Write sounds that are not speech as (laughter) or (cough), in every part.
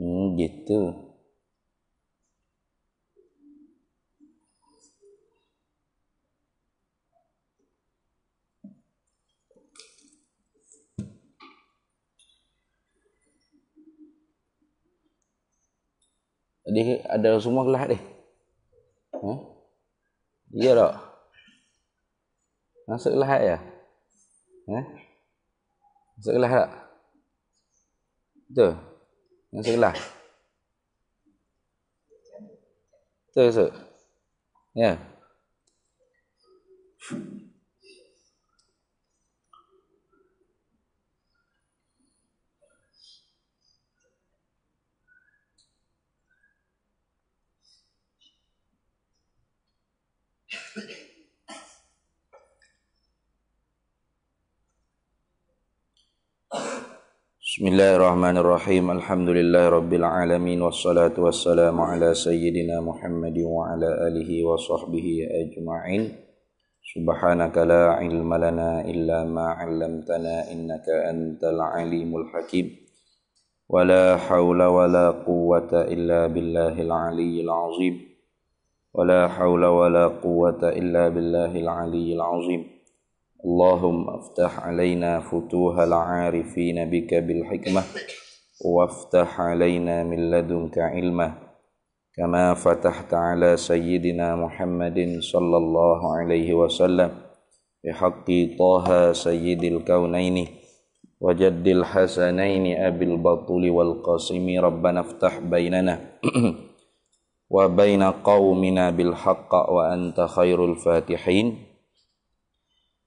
Hmm, gitu. Jadi ada semua kelas ni. Hmm? Ya tak? Masuk kelas ya? Hmm? Masuk kelas tak? Betul? những thứ lành tư sự yeah. Bismillahirrahmanirrahim. Alhamdulillahirabbil alamin wassalatu wassalamu ala sayyidina Muhammadin wa ala alihi wa sahbihi ajma'in. Subhanaka la ilma lana illa ma 'allamtana innaka antal alimul hakim. Wa la haula wa la quwwata illa billahil aliyyil azim. Wa la haula wa la quwwata illa billahil aliyyil azim. اللهم افتح علينا فتوح العارفين بك بالحكمة وافتح علينا من لدنك علما كما فتحت على سيدنا محمد صلى الله عليه وسلم بحق طه سيد الكونين وجد الحسنين أبي البطل والقاسم ربنا افتح بيننا (clears throat) وبين قومنا بالحق وأنت خير الفاتحين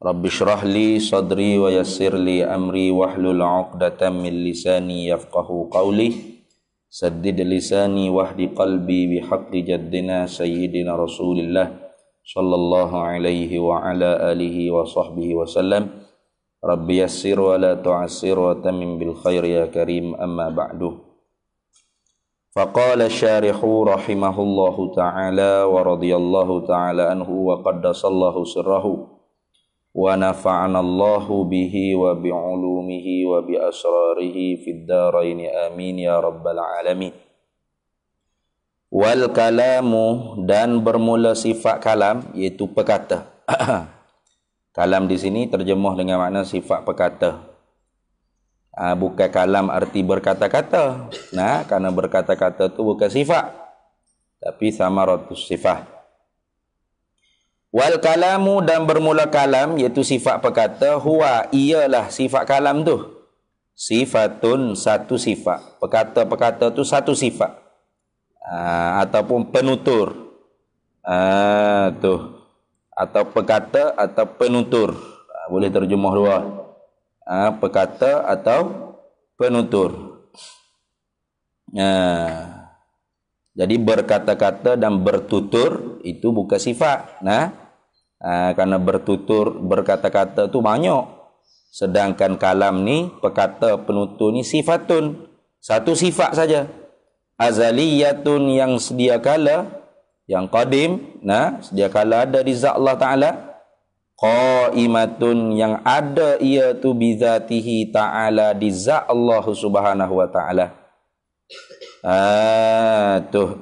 Rabbi syrah li sadri wa yassir li amri wahlul 'uqdatam min lisani yafqahu qawli saddid lisani wahdi qalbi bihaqqi jaddina sayyidina Rasulillah sallallahu alaihi wa ala alihi wa sahbihi wa sallam Rabbi yassir wa la tu'assir wa tamim bil khair ya karim amma ba'du فقال الشارح رحمه الله تعالى ورضي الله تعالى عنه وقدس الله سره ونفعنا الله به وبعلومه وبأسراره في الدارين آمين يا رب العالمين wal kalamu dan bermula sifat kalam iaitu perkata. (clears throat) kalam di sini terjemah dengan makna sifat perkata. Ha, bukan kalam arti berkata-kata. Nah, kerana berkata-kata tu bukan sifat. Tapi sama ratus sifat. Wal kalamu dan bermula kalam iaitu sifat perkata huwa ialah sifat kalam tu. Sifatun satu sifat. Perkata-perkata tu satu sifat. Aa, ah, ataupun penutur. Ah tu. Atau perkata atau penutur. Aa, ah, boleh terjemah dua. Ah perkata atau penutur. Aa, ah, jadi berkata-kata dan bertutur itu bukan sifat. Nah. Ha? Ah, karena bertutur berkata-kata tu banyak sedangkan kalam ni perkata penutur ni sifatun satu sifat saja azaliyatun yang sedia kala yang qadim nah sedia kala ada di zat Allah taala qaimatun yang ada ia tu bizatihi taala di zat Allah subhanahu wa taala ah tu (clears throat)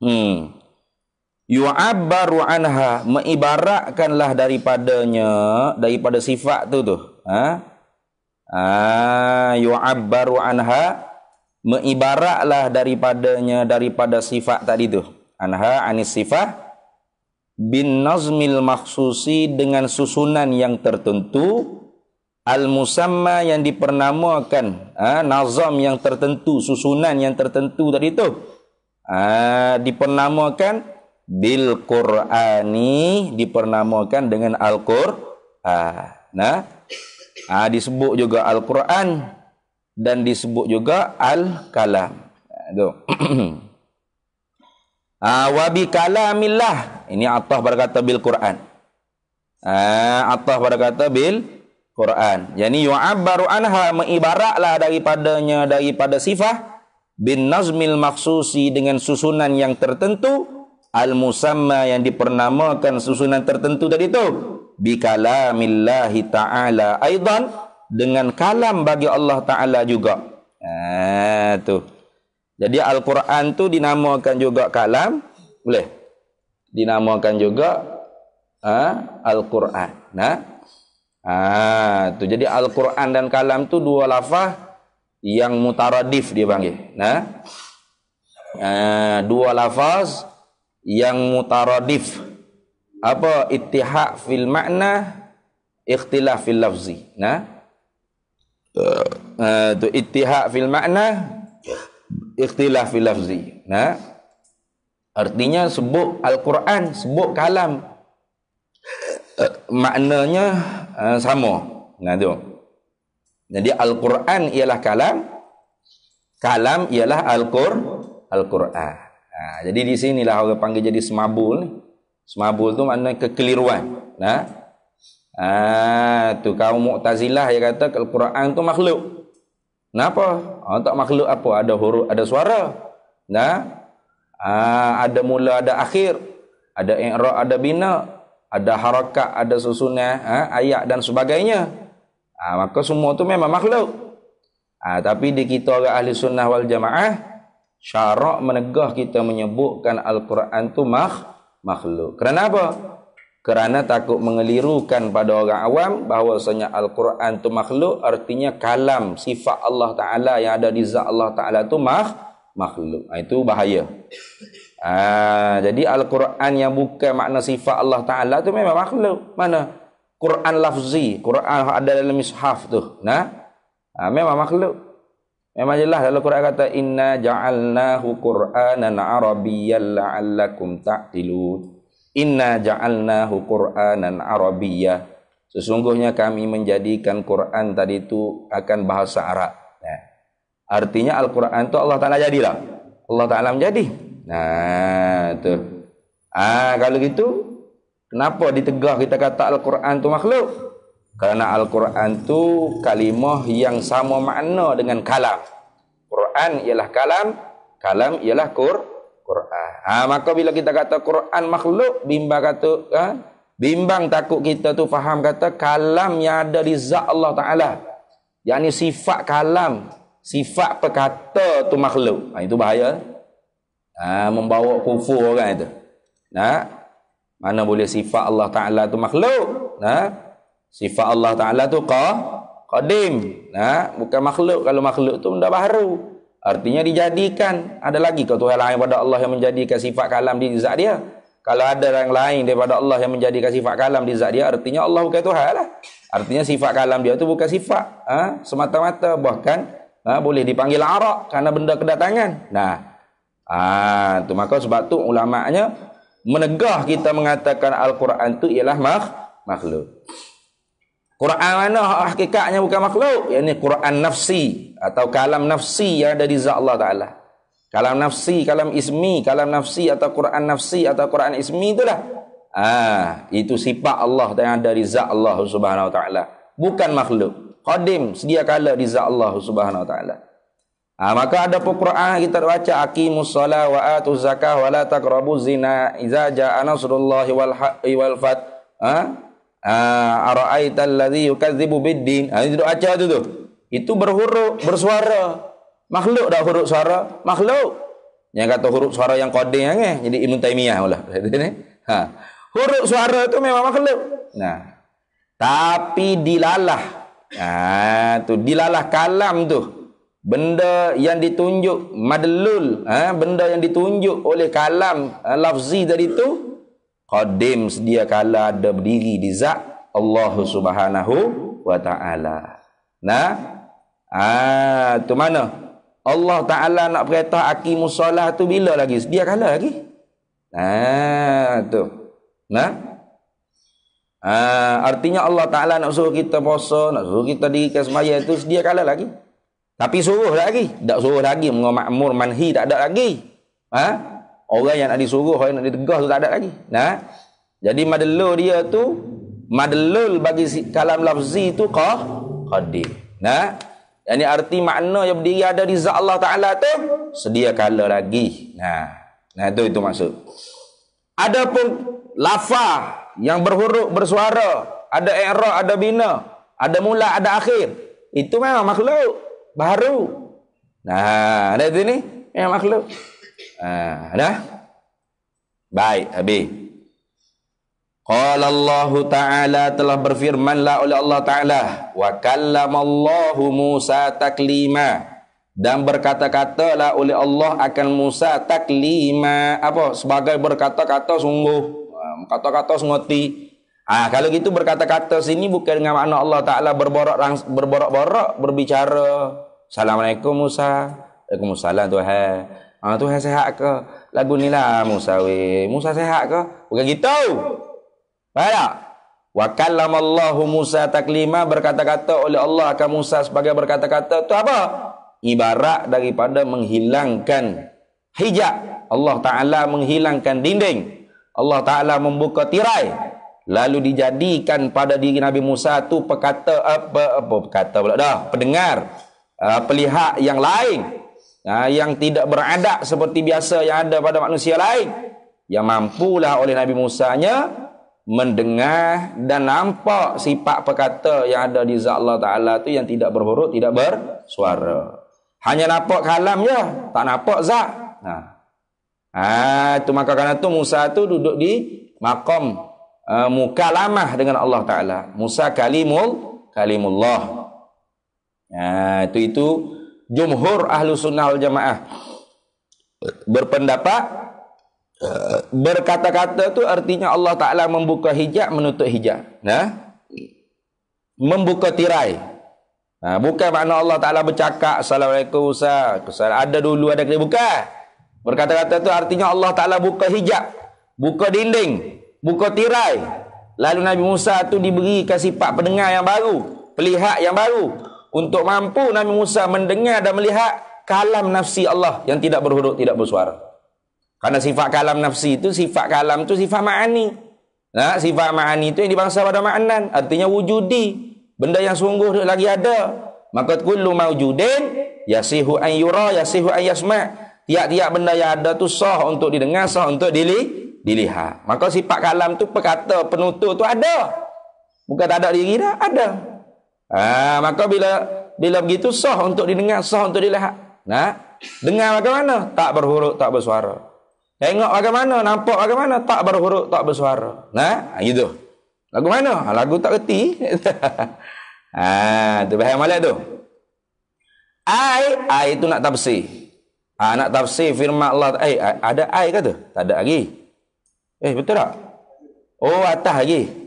hmm yu'abbaru anha mengibaratkanlah daripadanya daripada sifat tu tu ha ah yu'abbaru anha mengibaratlah daripadanya daripada sifat tadi tu anha anis sifat bin nazmil makhsusi dengan susunan yang tertentu al musamma yang dipernamakan ah ha? nazam yang tertentu susunan yang tertentu tadi tu ah ha? dipernamakan bil Qurani dipernamakan dengan Al Qur'an. Ha, nah, nah ha, disebut juga Al Qur'an dan disebut juga Al Kalam. Itu. Ha, (clears throat) Wabi kalamillah. Ini Atah berkata bil Qur'an. Ah, Atah berkata bil Quran. Jadi Yani yu'abbaru anha mengibaratlah daripadanya daripada sifah bin nazmil maksusi dengan susunan yang tertentu al-musamma yang dipernamakan susunan tertentu tadi tu bi kalamillahi ta'ala aidan dengan kalam bagi Allah taala juga ha tu jadi al-Quran tu dinamakan juga kalam boleh dinamakan juga ha al-Quran nah ha tu jadi al-Quran dan kalam tu dua lafaz yang mutaradif dia panggil nah ha, dua lafaz yang mutaradif apa ittihaq fil makna ikhtilaf fil lafzi nah uh, eh, tu fil makna ikhtilaf fil lafzi nah artinya sebut al-Quran sebut kalam uh, maknanya uh, sama nah tu jadi al-Quran ialah kalam kalam ialah al-Qur al-Quran Ha, jadi di sinilah orang panggil jadi semabul. Semabul tu maknanya kekeliruan. Nah. Ha? Ah, tu kaum Mu'tazilah yang kata kalau quran tu makhluk. Kenapa? Oh, tak makhluk apa? Ada huruf, ada suara. Nah. Ha? Ha, ada mula, ada akhir. Ada i'rab, ada bina. Ada harakat, ada susunan, ha? ayat dan sebagainya. Ha, maka semua tu memang makhluk. Ha, tapi di kita orang ahli sunnah wal jamaah, syarak menegah kita menyebutkan Al-Quran tu makh, makhluk. Kerana apa? Kerana takut mengelirukan pada orang awam bahawasanya Al-Quran tu makhluk artinya kalam sifat Allah Ta'ala yang ada di zat Allah Ta'ala tu makh, makhluk. Ha, itu bahaya. Ha, jadi Al-Quran yang bukan makna sifat Allah Ta'ala tu memang makhluk. Mana? Quran lafzi. Quran ada dalam mishaf tu. Nah, ha, memang makhluk. Memang jelas kalau Quran kata inna ja'alnahu Qur'anan Arabiyyan la'allakum ta'tilun. Inna ja'alnahu Qur'anan Arabiyya. Sesungguhnya kami menjadikan Quran tadi itu akan bahasa Arab. Nah. Artinya Al-Quran itu Allah Ta'ala jadilah. Allah Ta'ala menjadi. Nah, tu. Ah, kalau gitu, kenapa ditegah kita kata Al-Quran itu makhluk? Kerana Al-Quran tu kalimah yang sama makna dengan kalam. Quran ialah kalam, kalam ialah Qur Quran. Ha, maka bila kita kata Quran makhluk, bimbang kata, ha? bimbang takut kita tu faham kata kalam yang ada di zat Allah Ta'ala. Yang ni sifat kalam, sifat perkata tu makhluk. Ha, itu bahaya. Ha, membawa kufur kan itu. Nah, ha? mana boleh sifat Allah Ta'ala tu makhluk. Nah, sifat Allah Ta'ala tu qadim nah, bukan makhluk, kalau makhluk tu benda baru artinya dijadikan ada lagi ke Tuhan lain daripada Allah yang menjadikan sifat kalam di zat dia kalau ada yang lain daripada Allah yang menjadikan sifat kalam di zat dia artinya Allah bukan Tuhan lah artinya sifat kalam dia tu bukan sifat ha? semata-mata bahkan ha? boleh dipanggil arak karena benda kedatangan nah ha, tu maka sebab tu ulama'nya menegah kita mengatakan Al-Quran tu ialah makhluk. Quran mana hakikatnya bukan makhluk? Ya ini Quran nafsi atau kalam nafsi yang ada di zat Allah Ta'ala. Kalam nafsi, kalam ismi, kalam nafsi atau Quran nafsi atau Quran ismi itulah. Ah, itu sifat Allah yang ada di zat Allah Subhanahu Ta'ala. Bukan makhluk. Qadim sedia kala di zat Allah Subhanahu Ta'ala. Ha, maka ada pun Quran kita baca aqimus salat wa atu zakah wa la taqrabuz zina iza ja'a nasrullahi wal ha, wal fat ha? Ah, ara'aital ladzi yukadzibu biddin. Ah, itu aca tu tu. Itu berhuruf, bersuara. Makhluk dah huruf suara, makhluk. Yang kata huruf suara yang kode yang eh. Jadi Ibn Taimiyah pula. (laughs) Ha. Huruf suara tu memang makhluk. Nah. Tapi dilalah. Ah, tu dilalah kalam tu. Benda yang ditunjuk madlul, ha? benda yang ditunjuk oleh kalam ah, lafzi dari tu qadim sedia kala ada berdiri di zat Allah Subhanahu wa taala. Nah, ah tu mana? Allah Taala nak perintah aqimus solah tu bila lagi? Sedia kala lagi. Ah tu. Nah. Ah artinya Allah Taala nak suruh kita puasa, nak suruh kita dirikan sembahyang itu sedia kala lagi. Tapi suruh lagi, tak suruh lagi mengamur manhi tak ada lagi. Ha? orang yang nak disuruh orang yang nak ditegah tu tak ada lagi nah jadi madlul dia tu madlul bagi kalam lafzi tu qah qadim nah yang ini arti makna yang berdiri ada di zat Allah Ta'ala tu sedia kala lagi nah nah itu itu maksud ada pun lafa yang berhuruf bersuara ada i'ra ada bina ada mula ada akhir itu memang makhluk baru nah ada sini memang makhluk Ha, dah? Baik, habis. Qala Allah Ta'ala telah berfirmanlah oleh Allah Ta'ala. Wa Allahu Musa taklima. Dan berkata-katalah oleh Allah akan Musa taklima. Apa? Sebagai berkata-kata sungguh. Kata-kata sungguhti. Ha, kalau gitu berkata-kata sini bukan dengan makna Allah Ta'ala berborok, berborok-borok berbicara. Assalamualaikum Musa. Waalaikumsalam Tuhan. Ha, Tuhan sehat ke? Lagu ni lah Musa weh. Musa sehat ke? Bukan gitu. Faham tak? Wa kallamallahu Musa taklima berkata-kata oleh Allah akan Musa sebagai berkata-kata. tu apa? Ibarat daripada menghilangkan hijab. Allah Ta'ala menghilangkan dinding. Allah Ta'ala membuka tirai. Lalu dijadikan pada diri Nabi Musa tu perkata apa, apa perkata pula dah. Pendengar. Uh, pelihat yang lain ya, yang tidak beradab seperti biasa yang ada pada manusia lain yang mampulah oleh Nabi Musa nya mendengar dan nampak sifat perkata yang ada di zat Allah Taala tu yang tidak berhuruf tidak bersuara hanya nampak kalam je tak nampak zat nah ha. ah ha, tu maka kerana tu Musa tu duduk di maqam uh, e, mukalamah dengan Allah Taala Musa kalimul kalimullah ah ha, itu itu jumhur ahlu sunnah wal jamaah berpendapat eh, berkata-kata tu artinya Allah Ta'ala membuka hijab, menutup hijab nah? membuka tirai nah, bukan makna Allah Ta'ala bercakap Assalamualaikum Ustaz, ada dulu ada kena buka berkata-kata tu artinya Allah Ta'ala buka hijab buka dinding, buka tirai lalu Nabi Musa tu diberi kasih pak pendengar yang baru pelihat yang baru untuk mampu Nabi Musa mendengar dan melihat kalam nafsi Allah yang tidak berhuruf tidak bersuara. Karena sifat kalam nafsi itu sifat kalam itu sifat ma'ani. Nah, sifat ma'ani itu yang dibangsa pada ma'anan, artinya wujudi, benda yang sungguh lagi ada. Maka kullu maujudin yasihu an yura yasihu an yasma. Tiap-tiap benda yang ada tu sah untuk didengar, sah untuk dili, dilihat. Maka sifat kalam tu perkata penutur tu ada. Bukan tak ada diri dah, ada. Ha, maka bila bila begitu sah untuk didengar, sah untuk dilihat. Nah, dengar bagaimana? Tak berhuruf, tak bersuara. Tengok bagaimana, nampak bagaimana? Tak berhuruf, tak bersuara. Nah, ha, gitu. Lagu mana? Ha, lagu tak reti. (laughs) ha, tu bahaya malak tu. Ai, ai tu nak tafsir. Ha, nak tafsir firman Allah. Eh, ada ai ke tu? Tak ada lagi. Eh, betul tak? Oh, atas lagi.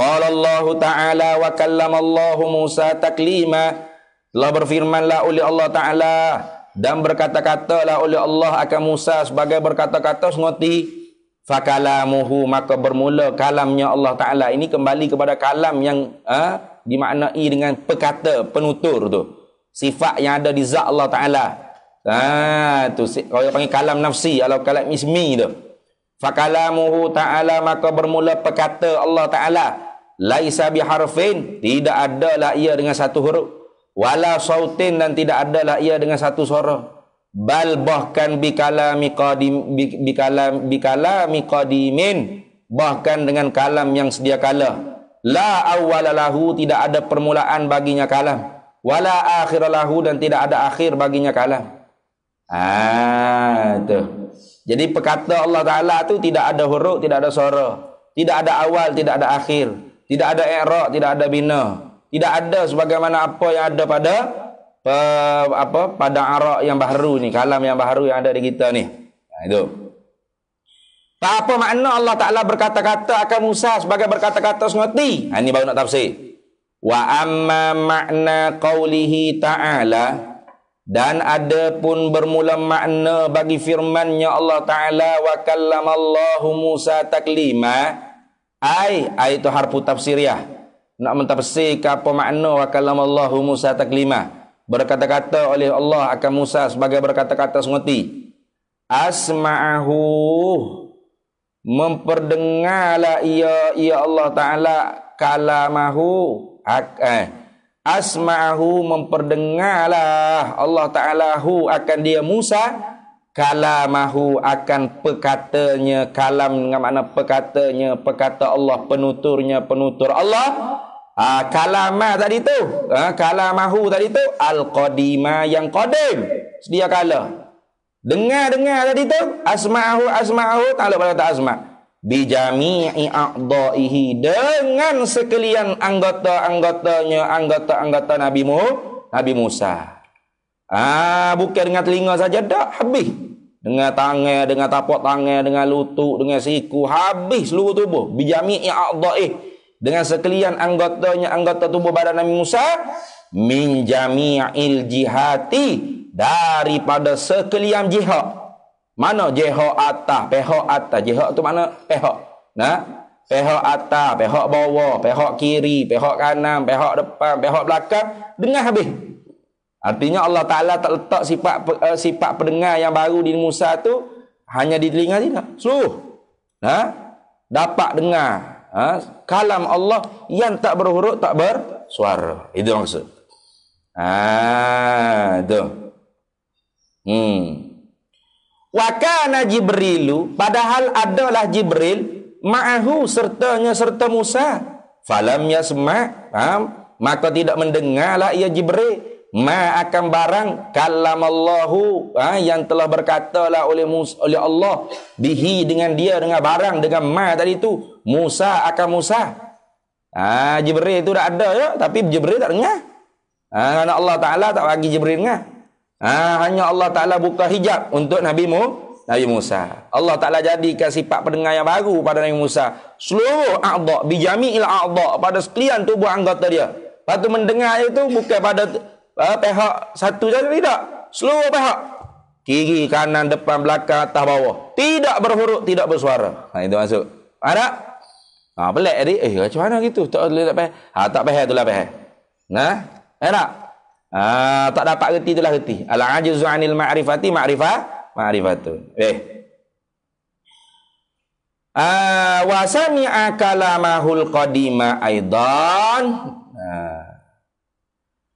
Qala Allah Ta'ala wa kallama Allah Musa taklima. Telah berfirmanlah oleh Allah Ta'ala dan berkata-katalah oleh Allah akan Musa sebagai berkata-kata sengoti. Fakalamuhu maka bermula kalamnya Allah Ta'ala. Ini kembali kepada kalam yang ha, dimaknai dengan pekata, penutur tu. Sifat yang ada di zat Allah Ta'ala. Ha, tu, kalau dia panggil kalam nafsi atau kalam ismi tu. Fakalamuhu ta'ala maka bermula pekata Allah Ta'ala laisa biharfin tidak adalah ia dengan satu huruf wala sautin dan tidak adalah ia dengan satu suara bal bahkan bikalami qadim bikalam bikalami qadimin bahkan dengan kalam yang sedia kala la awwalalahu tidak ada permulaan baginya kalam wala akhiralahu dan tidak ada akhir baginya kalam ah ha, tu jadi perkata Allah taala tu tidak ada huruf tidak ada suara tidak ada awal tidak ada akhir tidak ada i'rab tidak ada bina tidak ada sebagaimana apa yang ada pada uh, apa pada arak yang baru ni kalam yang baru yang ada di kita ni nah, ha, itu tak apa makna Allah Taala berkata-kata akan Musa sebagai berkata-kata semati nah, ha, ini baru nak tafsir wa amma makna qaulihi ta'ala dan ada pun bermula makna bagi firmannya Allah Ta'ala wa kallamallahu Musa taklimah Ai, ai itu harfu tafsiriah. Nak mentafsirkan apa makna wa kalamallahu Musa taklima. Berkata-kata oleh Allah akan Musa sebagai berkata-kata sungguti. Asma'ahu memperdengarlah ia ia Allah Taala kalamahu eh, asma'ahu memperdengarlah Allah Taala hu akan dia Musa kalamahu akan perkatanya kalam dengan makna perkatanya perkata Allah penuturnya penutur Allah ha, kalama tadi tu ha, kalamahu tadi tu al-qadima yang qadim sedia kala dengar-dengar tadi tu asma'ahu asma'ahu tak lupa kata asma' bi jami'i a'dha'ihi dengan sekalian anggota-anggotanya anggota-anggota Nabi Muhammad Nabi Musa Ah, bukan dengan telinga saja dah habis. Dengan tangan, dengan tapak tangan, dengan lutut, dengan siku, habis seluruh tubuh. Bijami'i a'dha'i dengan sekalian anggotanya anggota tubuh badan Nabi Musa min jami'il jihati daripada sekalian jihad. Mana jihad atas, pihak atas, jihad tu mana? Pihak. Nah, pihak atas, pihak bawah, pihak kiri, pihak kanan, pihak depan, pihak belakang dengan habis. Artinya Allah Ta'ala tak letak sifat uh, sifat pendengar yang baru di Musa tu hanya di telinga dia. Suruh. Ha? Dapat dengar. Ha? Kalam Allah yang tak berhuruf, tak bersuara. Itu maksud. Ha, itu. Hmm. Wakana Jibrilu, padahal adalah Jibril, ma'ahu sertanya serta Musa. falamnya semak, ha? maka tidak mendengarlah ia Jibril ma akan barang kalamallahu ha, yang telah berkatalah oleh Musa, oleh Allah bihi dengan dia dengan barang dengan ma tadi tu Musa akan Musa ah ha, Jibril itu dah ada ya tapi Jibril tak dengar ha, anak Allah Taala tak bagi Jibril dengar ha, hanya Allah Taala buka hijab untuk Nabi mu Nabi Musa Allah Taala jadikan sifat pendengar yang baru pada Nabi Musa seluruh a'dha bijami'il a'dha pada sekalian tubuh anggota dia Lepas tu mendengar itu bukan pada uh, pihak satu saja tidak. Seluruh pihak. Kiri, kanan, depan, belakang, atas, bawah. Tidak berhuruf, tidak bersuara. Ha, itu masuk. Ada? Ha, pelik tadi. Eh, macam mana gitu? Tak boleh tak payah. Ha, tak payah itulah payah. Nah, ada? Ha, tak dapat reti itulah reti. Al-ajizu anil ma'rifati ma'rifah ma'rifatu. Eh. Ha, wa sami'a kalamahul qadima aidan. Nah. Ha.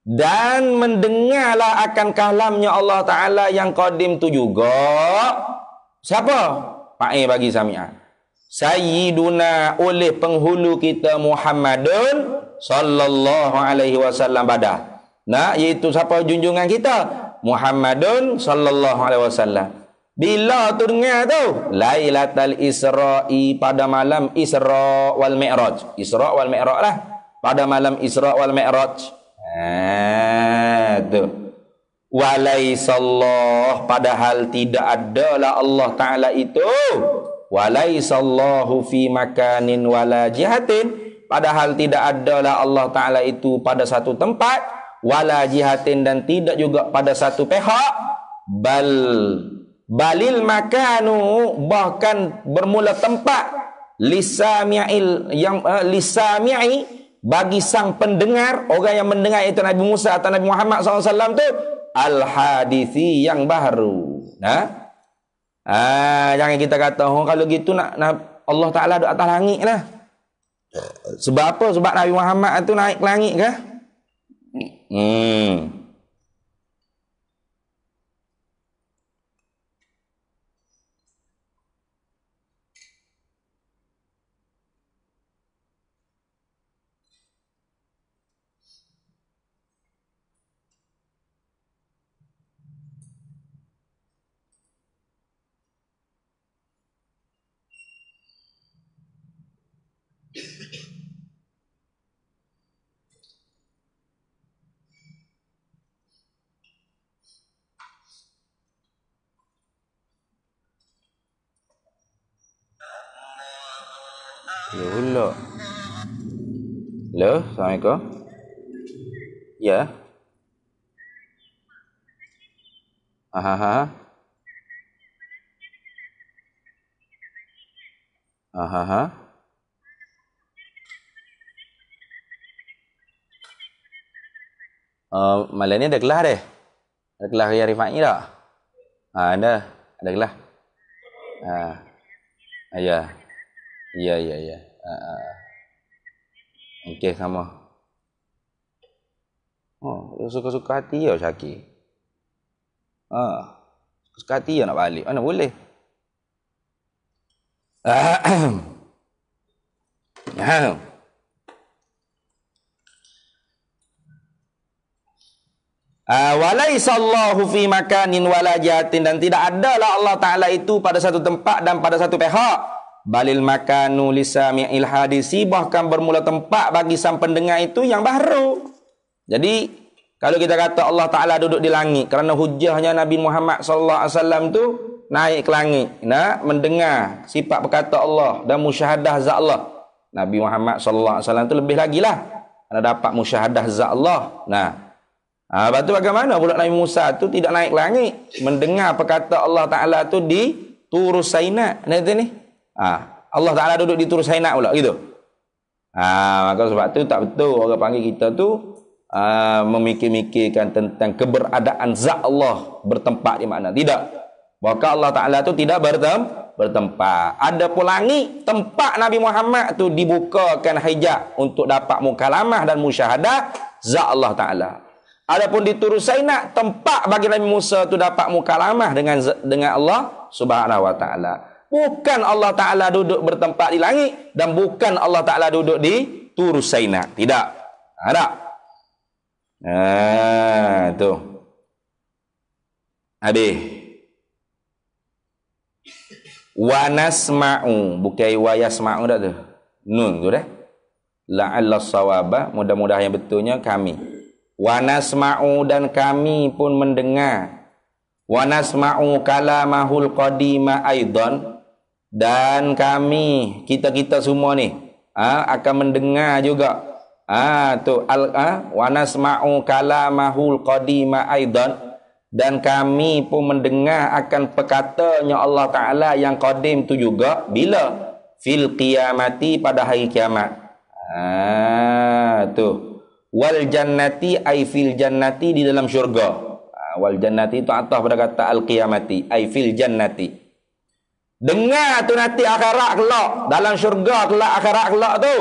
Dan mendengarlah akan kalamnya Allah Ta'ala yang qadim tu juga. Siapa? Pak eh bagi Samia. Sayyiduna oleh penghulu kita Muhammadun sallallahu alaihi wasallam bada. Nah, iaitu siapa junjungan kita? Muhammadun sallallahu alaihi wasallam. Bila tu dengar tu? Lailatul Isra'i pada malam Isra' wal Mi'raj. Isra' wal Mi'raj lah. Pada malam Isra' wal Mi'raj itu. Ah, Walaisallah padahal tidak ada lah Allah Ta'ala itu. Walaisallahu fi makanin wala jihatin. Padahal tidak ada lah Allah Ta'ala itu pada satu tempat. Wala jihatin dan tidak juga pada satu pihak. Bal. Balil makanu bahkan bermula tempat. Lisamia'il yang uh, eh, lisamia'i bagi sang pendengar orang yang mendengar itu Nabi Musa atau Nabi Muhammad SAW tu al hadisi yang baru nah ha? ah jangan kita kata oh, kalau gitu nak, nak Allah Taala di atas langit lah sebab apa sebab Nabi Muhammad itu naik ke langit ke hmm Ya pula. Hello, Assalamualaikum. Ya. Aha ha. Aha ha. Uh, malam ni ada kelas deh. Ada kelas Ria Rifai tak? Ha, ada. Ada kelas. Ha. Ah, ya. Ya, ya, ya. Uh, Okey, sama. Oh, suka-suka hati ya, Syakir. Ah, uh, suka hati ya nak balik. Mana boleh? (coughs) Ah. walaisa Allahu fi makanin walajatin dan tidak adalah Allah Taala itu pada satu tempat dan pada satu pihak balil makanu lisami'il hadisi bahkan bermula tempat bagi sang pendengar itu yang baru jadi kalau kita kata Allah Taala duduk di langit kerana hujahnya Nabi Muhammad sallallahu alaihi wasallam tu naik ke langit nak mendengar sifat perkata Allah dan musyahadah zat Allah Nabi Muhammad sallallahu alaihi wasallam tu lebih lagi lah ada dapat musyahadah zat Allah nah Ha, lepas tu bagaimana pula Nabi Musa tu tidak naik langit mendengar perkata Allah Taala tu di Turus Sinai. Nanti ni, Ha, Allah Ta'ala duduk di turus hainak pula gitu. Ha, maka sebab tu tak betul orang panggil kita tu ha, memikir-mikirkan tentang keberadaan zat Allah bertempat di mana. Tidak. Maka Allah Ta'ala tu tidak bertem bertempat. Ada pun langit tempat Nabi Muhammad tu dibukakan hijab untuk dapat mukalamah dan musyahadah zat Allah Ta'ala. Adapun di Turus Sinai tempat bagi Nabi Musa tu dapat mukalamah dengan dengan Allah Subhanahu wa taala bukan Allah Ta'ala duduk bertempat di langit dan bukan Allah Ta'ala duduk di Turusaina. Tidak. Ada. Ha, ah, ha, tu. Abi Wa nasma'u. Bukai wa yasma'u tak tu? Nun tu dah. La'alla sawaba. Mudah-mudah yang betulnya kami. Wa nasma'u dan kami pun mendengar. Wa nasma'u kalamahul qadima aidan dan kami kita-kita semua ni ha, akan mendengar juga ha, tu al ha, wa nasma'u kalamahul qadima aidan dan kami pun mendengar akan perkataannya Allah Taala yang qadim tu juga bila fil qiyamati pada hari kiamat ha, tu wal jannati ai fil jannati di dalam syurga ha, wal jannati tu atas pada kata al qiyamati ai fil jannati Dengar tu nanti akhirat kelak dalam syurga kelak akhirat kelak tu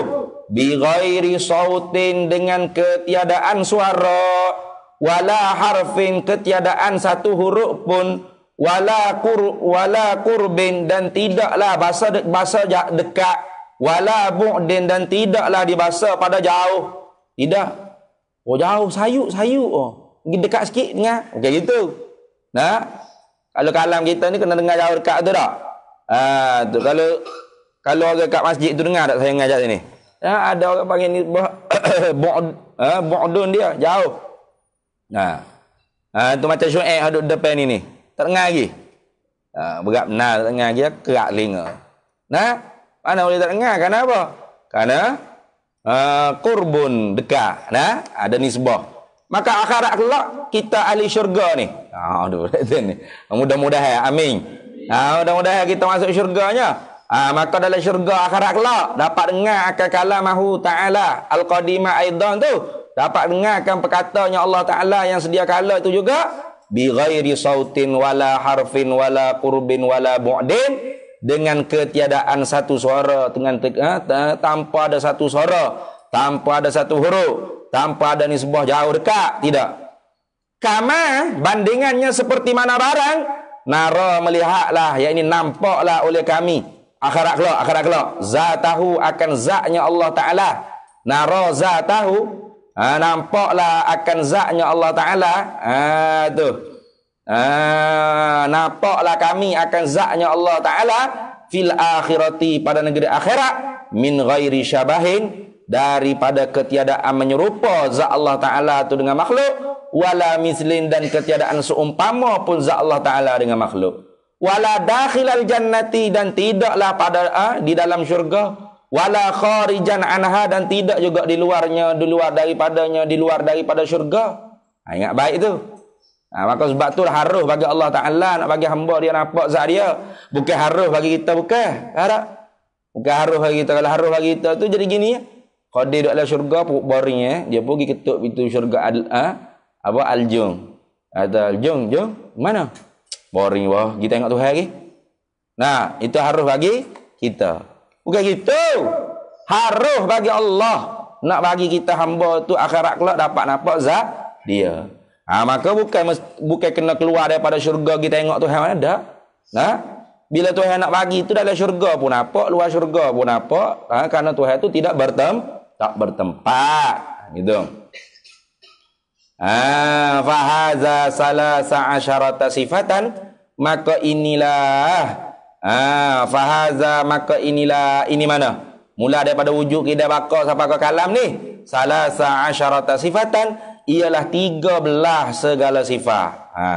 bi ghairi sautin dengan ketiadaan suara wala harfin ketiadaan satu huruf pun wala kur wala kurbin dan tidaklah bahasa bahasa dekat wala bu'din dan tidaklah di bahasa pada jauh tidak oh jauh sayuk sayuk oh pergi dekat sikit dengar okey gitu nah kalau kalam kita ni kena dengar jauh dekat tu tak Ha, tu kalau kalau orang kat masjid tu dengar tak saya ngajak sini. Ha, ada orang panggil ni bu'd, (coughs) ha, bu'dun dia jauh. Nah. Ha. ha, tu macam Syuaib ada depan ini. Tak dengar lagi. Ha, berat benar tak dengar lagi kerak linga. Nah, mana boleh tak dengar kenapa? Karena uh, ha, kurbun dekat, nah ada nisbah. Maka akhirat kelak kita ahli syurga ni. Ha, aduh, (laughs) ni. Mudah-mudahan amin. Ha, mudah-mudahan kita masuk syurganya. Ha, maka dalam syurga akhirat kelak dapat dengar akan mahu ta'ala al-qadima aidan tu. Dapat dengarkan perkataannya Allah Ta'ala yang sedia kala itu juga. Bi ghairi sautin wala harfin wala kurbin wala bu'din. Dengan ketiadaan satu suara. Dengan ha, tanpa ada satu suara. Tanpa ada satu huruf. Tanpa ada nisbah sebuah jauh dekat. Tidak. Kama bandingannya seperti mana barang nara melihatlah yang ini nampaklah oleh kami akhirat kelak akhirat kelak zatahu akan zatnya Allah taala nara zatahu ha, nampaklah akan zatnya Allah taala ha tu ha, nampaklah kami akan zatnya Allah taala fil akhirati pada negeri akhirat min ghairi syabahin daripada ketiadaan menyerupa zat Allah Taala tu dengan makhluk wala mislin dan ketiadaan seumpama pun zat Allah Taala dengan makhluk wala dakhilal jannati dan tidaklah pada ha, di dalam syurga wala kharijan anha dan tidak juga di luarnya di luar daripadanya di luar daripada syurga ha, ingat baik tu ha, maka sebab tu harus bagi Allah Taala nak bagi hamba dia nampak zat dia bukan harus bagi kita bukan harap Bukan haruh bagi kita. Kalau haruh bagi kita tu jadi gini. Ya? Qadir duduk dalam syurga pun boring eh. Dia pergi ketuk pintu syurga al ha? apa Al-Jung. Ada ah, Jung, Jung. Mana? Boring wah. Kita tengok Tuhan lagi. Nah, itu harus bagi kita. Bukan gitu. Harus bagi Allah. Nak bagi kita hamba tu akhirat kelak dapat nampak zat dia. Ha, maka bukan bukan kena keluar daripada syurga kita tengok Tuhan mana dah. Nah, bila Tuhan nak bagi itu dalam syurga pun apa, luar syurga pun apa, ha, karena Tuhan itu tidak bertem tak bertempat gitu. Ah, fa hadza salasa asyarata sifatan maka inilah ah fa hadza maka inilah ini mana? Mula daripada wujud kita baka sampai ke kalam ni salasa asyarata sifatan ialah 13 segala sifat. Ha.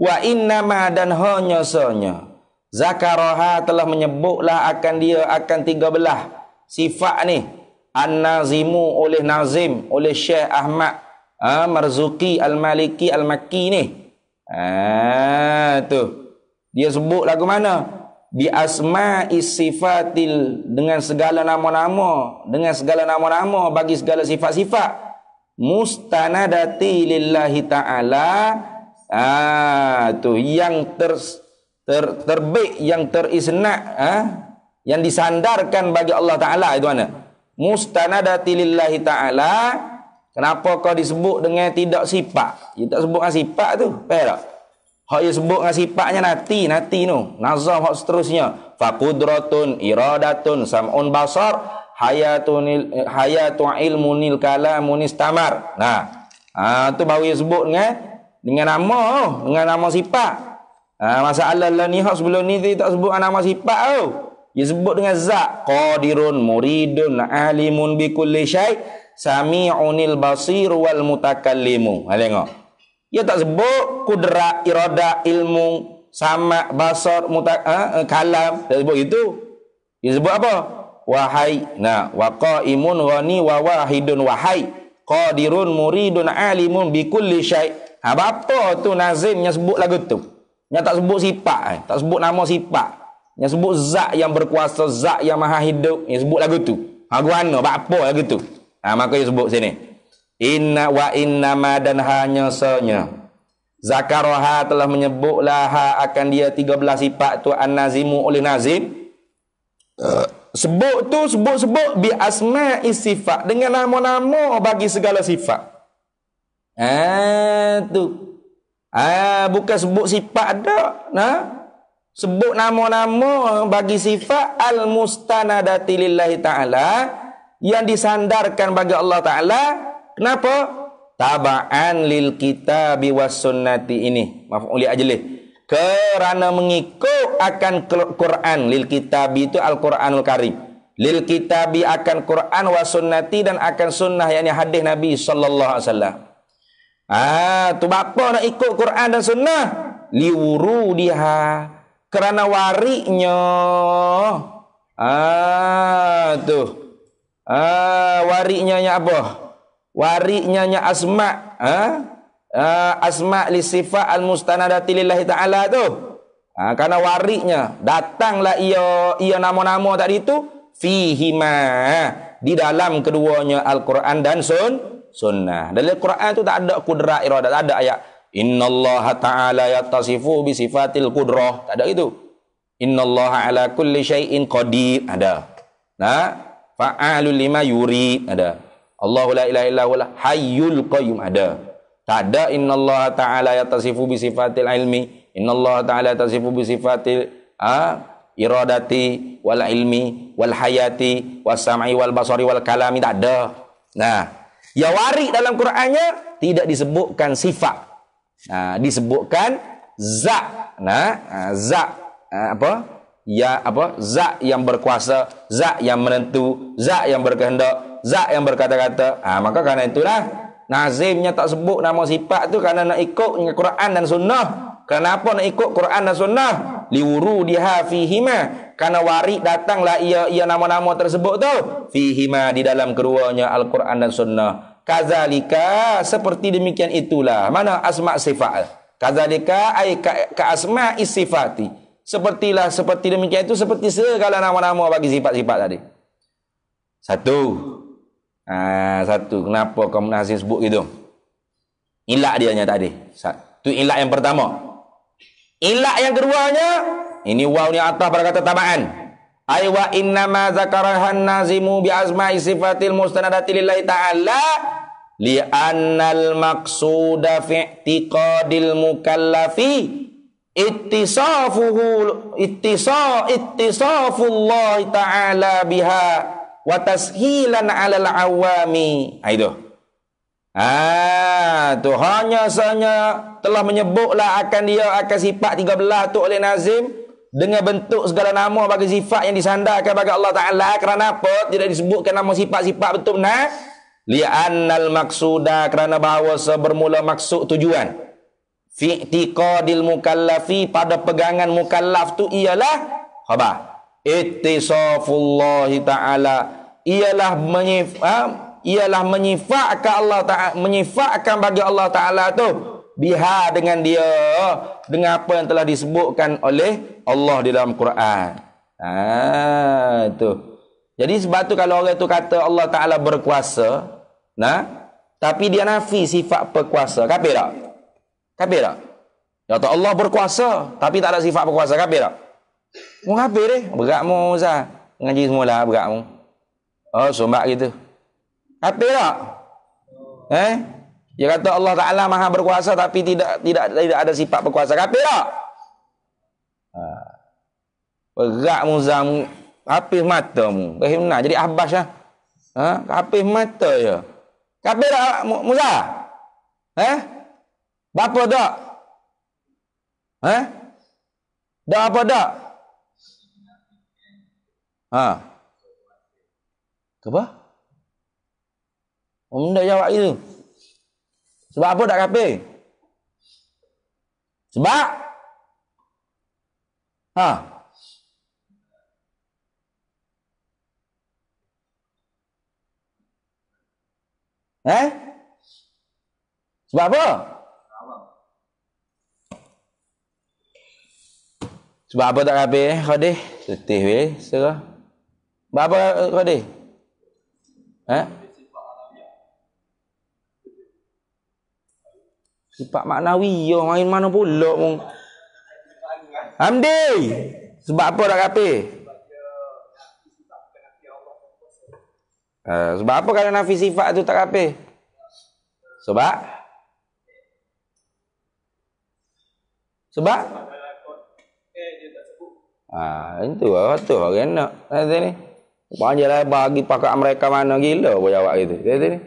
Wa inna ma dan hanya sanya. Zakaroha telah menyebutlah akan dia akan 13 sifat ni. An-Nazimu oleh Nazim, oleh Syekh Ahmad ha, Marzuki Al-Maliki Al-Makki ni. Ha, tu. Dia sebut lagu mana? Bi asma sifatil dengan segala nama-nama, dengan segala nama-nama bagi segala sifat-sifat. Mustanadati lillahi ta'ala. Ha, tu. Yang ter, ter, terbik, yang terisnak. Ha? Yang disandarkan bagi Allah Ta'ala itu mana? mustanadati lillahi ta'ala kenapa kau disebut dengan tidak sifat dia ya, tak sebut dengan sifat tu faham tak hak dia ya sebut dengan sifatnya nanti nanti tu nazam hak seterusnya fa qudratun iradatun sam'un basar hayatun eh, hayatu ilmun nil kalamun istamar nah ha, tu baru dia ya sebut dengan dengan nama dengan nama sifat ha, masalah lah ni hak sebelum ni dia tak sebut nama sifat tu oh disebut dengan zat qadirun muridun alimun bi kulli syai sami'unil basir wal mutakallimu ha tengok dia tak sebut kudrat irada ilmu sama basar muta ha, eh, kalam tak sebut itu dia sebut apa wahai na wa qaimun ghani wa wahidun wahai qadirun muridun alimun bi kulli syai ha, apa tu nazimnya sebut lagu tu yang tak sebut sifat eh? tak sebut nama sifat yang sebut zat yang berkuasa, zat yang maha hidup. Yang sebut lagu tu. Ha, guana, buat apa lagu tu? Ha, maka dia sebut sini. Inna wa inna ma dan hanya senya. Zakaroha telah menyebutlah ha akan dia 13 sifat tu an-nazimu oleh nazim. Uh. Sebut tu sebut-sebut bi asma sifat dengan nama-nama bagi segala sifat. Ah tu. Ah ha, bukan sebut sifat dak. Nah, sebut nama-nama bagi sifat al-mustanadati lillahi ta'ala yang disandarkan bagi Allah ta'ala kenapa? taba'an lil kitabi was sunnati ini maf'ul li ya, ajlih kerana mengikut akan Quran lil kitabi itu al-Quranul Karim lil kitabi akan Quran was sunnati dan akan sunnah yang hadis Nabi sallallahu alaihi wasallam ah tu bapa nak ikut Quran dan sunnah liwuru liwurudiha kerana warinya, Ah tu. Ah warinya nya apa? Wariknya nya asma. Ah? asma li sifat al mustanadati lillahi taala tu. Ah kerana wariknya datanglah ia ia nama-nama tadi tu fihi ma di dalam keduanya Al-Quran dan Sun Sunnah. Dalam Quran tu tak ada kudrat iradat, tak ada ayat Inna Allah Ta'ala yattasifu bi sifatil kudroh Tak ada itu. Inna Allah ala kulli syai'in qadir. Ada. Nah, fa'alu lima yurid. Ada. Allahu la ilaha illa huwa hayyul qayyum. Ada. Tak ada inna Allah Ta'ala yattasifu bi sifatil ilmi. Inna Allah Ta'ala yattasifu bi sifatil ha? iradati wal ilmi wal hayati was sam'i wal basari wal kalami. Tak ada. Nah, yawari dalam Qur'annya tidak disebutkan sifat Nah, ha, disebutkan zat. Nah, ha, zat ha, apa? Ya apa? Zat yang berkuasa, zat yang menentu, zat yang berkehendak, zat yang berkata-kata. Ah, maka karena itulah nazimnya tak sebut nama sifat tu karena nak ikut Quran dan sunnah. apa nak ikut Quran dan sunnah? Liwuru diha fihima. Karena waris datanglah ia ia nama-nama tersebut tu. Fihima di dalam keruanya Al-Quran dan sunnah kazalika seperti demikian itulah mana asma sifat kazalika ai ka, ka asma sifati sepertilah seperti demikian itu seperti segala nama-nama bagi sifat-sifat tadi satu ah satu kenapa kau menasih sebut gitu ilak dia nya tadi satu ilak yang pertama ilak yang keduanya ini waw ni atas pada kata tabaan Aywa innama zakarahan nazimu bi asma'i sifatil mustanadati lillahi ta'ala li'annal maqsuda fi'tiqadil mukallafi ittisafuhu ittisa ittisafullah ta'ala biha wa tashilan 'alal awami. Ha itu. Ah, tu hanya sahaja telah menyebutlah akan dia akan sifat 13 tu oleh Nazim dengan bentuk segala nama bagi sifat yang disandarkan bagi Allah Taala kerana apa tidak disebutkan nama sifat-sifat betul nah li'annal maksuda kerana bahawa sebermula maksud tujuan fi'tiqadil mukallafi pada pegangan mukallaf tu ialah khabar ittisafullah ta'ala ialah menyifat ha? ialah menyifatkan Allah Ta'ala menyifatkan bagi Allah Ta'ala tu biha dengan dia dengan apa yang telah disebutkan oleh Allah di dalam Quran Ah tu jadi sebab tu kalau orang tu kata Allah Ta'ala berkuasa Nah, tapi dia nafi sifat berkuasa. Kapir tak? Kapir tak? Ya tak Allah berkuasa, tapi tak ada sifat berkuasa. Kapir tak? Mu kapir eh? Berat mu, Zah. Ngaji semula berat mu. Oh, sumbak gitu. Kapir tak? Eh? Dia kata Allah Ta'ala maha berkuasa, tapi tidak tidak tidak ada sifat berkuasa. Kapir tak? Ha. Berat mu, Zah. Mu. Hapis mata mu. Jadi Abbas lah. Ha? Hapis mata je. Ya. Kafir tak Musa? Eh? Bapa tak? Eh? Dak apa dak? Ha. Apa? Om dak jawab itu. Sebab apa dak kafir? Sebab Ha. Eh? Sebab apa? Sebab apa tak rapi eh, Khadi? Letih weh, serah. Sebab apa, eh, Khadi? Eh? Sifat maknawi, yo oh, main mana pula. Hamdi! Sebab apa tak rapi? Sebab apa tak rapi? Ha, sebab apa kalau nafi sifat tu tak rapi? Sebab? Sebab? Ah, ha, itu lah, tu orang lah, nak. Kata ni. Panjang lebar bagi pakat mereka mana gila pun jawab gitu. Kata ni.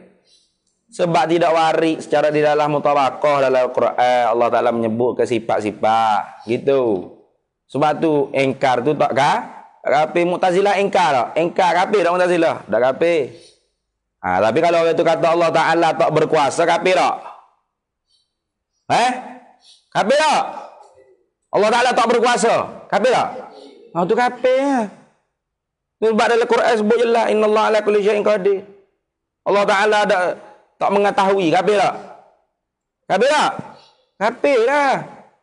Sebab tidak wari secara di dalam mutabakoh dalam Quran Allah Ta'ala menyebut ke sifat-sifat. Gitu. Sebab tu engkar tu tak kah? Rapi Mu'tazilah engkar tak? Engkar rapi tak Mu'tazilah? Dah rapi. Ha, tapi kalau orang itu kata Allah Ta'ala tak berkuasa, rapi tak? Eh? Rapi tak? Allah Ta'ala tak berkuasa. Rapi tak? Ha, itu rapi ya. Ha. Sebab dalam Quran sebut je lah. Inna Allah ala kulli syai'in Allah Ta'ala tak, tak mengetahui. Rapi tak? Rapi tak? Rapi lah.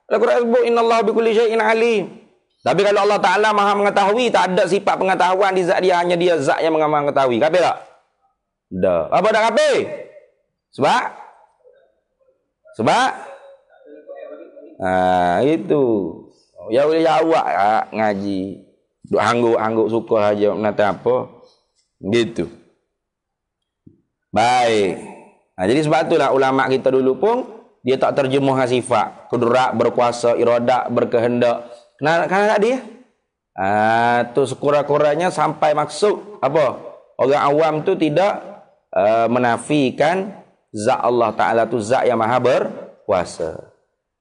Dalam Quran sebut. Inna Allah bi kulli syai'in alim. Tapi kalau Allah Ta'ala maha mengetahui, tak ada sifat pengetahuan di zat dia, hanya dia zat yang maha mengetahui. Kapir tak? Dah. Apa dah kapir? Sebab? Sebab? Ah itu. Ya boleh ya awak ah, ngaji. Duk hangguk-hangguk suka saja nak apa. Gitu. Baik. Ha, jadi sebab itulah ulama kita dulu pun dia tak terjemuh sifat. Kudrat berkuasa, irodak berkehendak, nak kan tak dia? Ah tu sekurang-kurangnya sampai maksud apa? Orang awam tu tidak uh, menafikan zat Allah Taala tu zat yang maha berkuasa.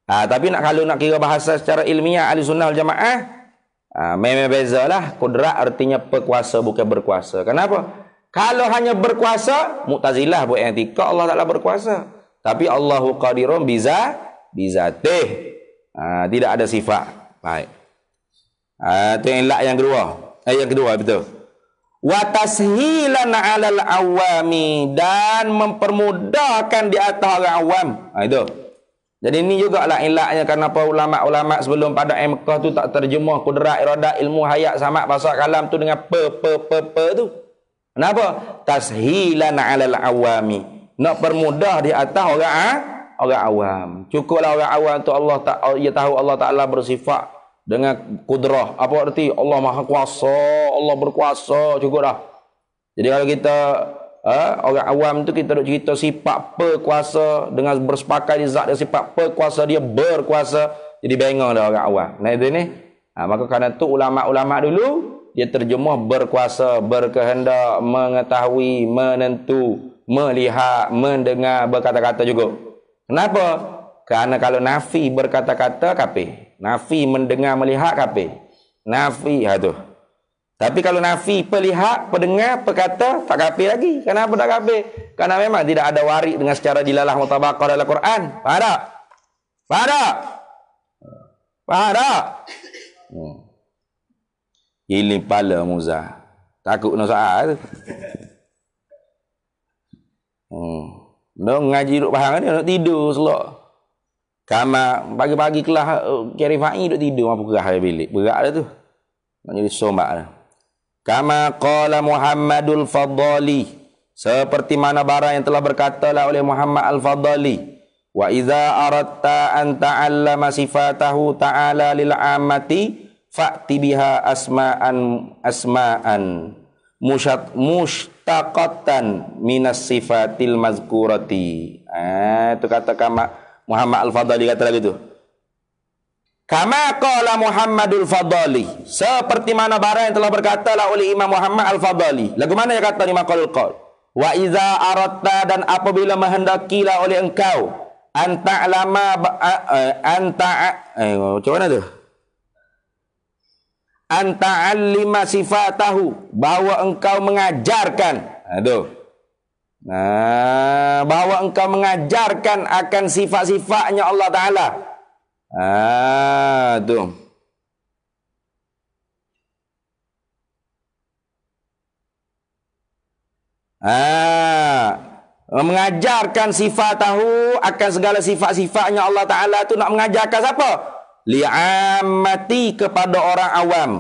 Ah tapi nak kalau nak kira bahasa secara ilmiah ahli sunnah jamaah ah memang bezalah kudrat artinya berkuasa bukan berkuasa. Kenapa? Kalau hanya berkuasa, Mu'tazilah buat yang tika Allah Ta'ala berkuasa. Tapi Allahu Qadirun biza, bizatih. Ha, ah, tidak ada sifat. Baik. itu uh, elak yang kedua. Eh, yang kedua betul. Wa tashilan 'alal awami dan mempermudahkan di atas orang awam. Ha, itu. Jadi ini juga jugalah elaknya kenapa ulama-ulama sebelum pada MK tu tak terjemah kudrat iradat ilmu hayat sama bahasa kalam tu dengan pe pe pe, pe tu. Kenapa? Tashilan 'alal awami. Nak permudah di atas orang ha? orang awam. Cukuplah orang awam tu Allah tak ya tahu Allah Taala bersifat dengan kudrah. Apa arti Allah Maha Kuasa, Allah berkuasa, cukup dah. Jadi kalau kita eh, orang awam tu kita nak cerita sifat perkuasa dengan bersepakai di zat dia sifat perkuasa dia berkuasa, jadi bengang dah orang awam. Nah ini ni. Ha, maka kerana tu ulama-ulama dulu dia terjemah berkuasa, berkehendak, mengetahui, menentu, melihat, mendengar, berkata-kata juga. Kenapa? Kerana kalau nafi berkata-kata, kapeh. Nafi mendengar melihat kape. Nafi itu. Ha, Tapi kalau nafi pelihat, pendengar, perkata, tak kafe lagi. Kenapa tak kafe? Karena memang tidak ada warid dengan secara dilalah mutabakar dalam Quran. Faham tak? Faham tak? Faham tak? Hmm. Ini pala Musa. Takut nak soal ha, tu. Hmm. Nak ngaji duduk faham ni, nak tidur selok. Kama pagi-pagi kelas eh, kiri fa'i duduk tidur apa kerah dia bilik. Berat dia tu. Maknanya dia somak dia. Kama qala Muhammadul Fadhali. Seperti mana barang yang telah berkatalah oleh Muhammad Al-Fadhali. Wa iza aratta an ta'allama sifatahu ta'ala lil amati fa'ti biha asma'an asma'an musyat mushtaqatan minas sifatil mazkurati. Ah eh, itu kata kama Muhammad Al-Fadhali kata lagi tu. Kama Muhammad Al Fadhali. Seperti mana barang yang telah berkata lah oleh Imam Muhammad Al-Fadhali. Lagu mana yang kata Imam maqalul qal? Wa iza aratta dan apabila menghendakilah oleh engkau. anta Anta'lama anta Eh, macam mana tu? Anta'allima sifatahu. bahwa engkau mengajarkan. Aduh. Ha, Nah, bahwa engkau mengajarkan akan sifat-sifatnya Allah Taala. Ah, tu. Ah, mengajarkan sifat tahu akan segala sifat-sifatnya Allah Taala tu nak mengajarkan siapa? Li'amati kepada orang awam.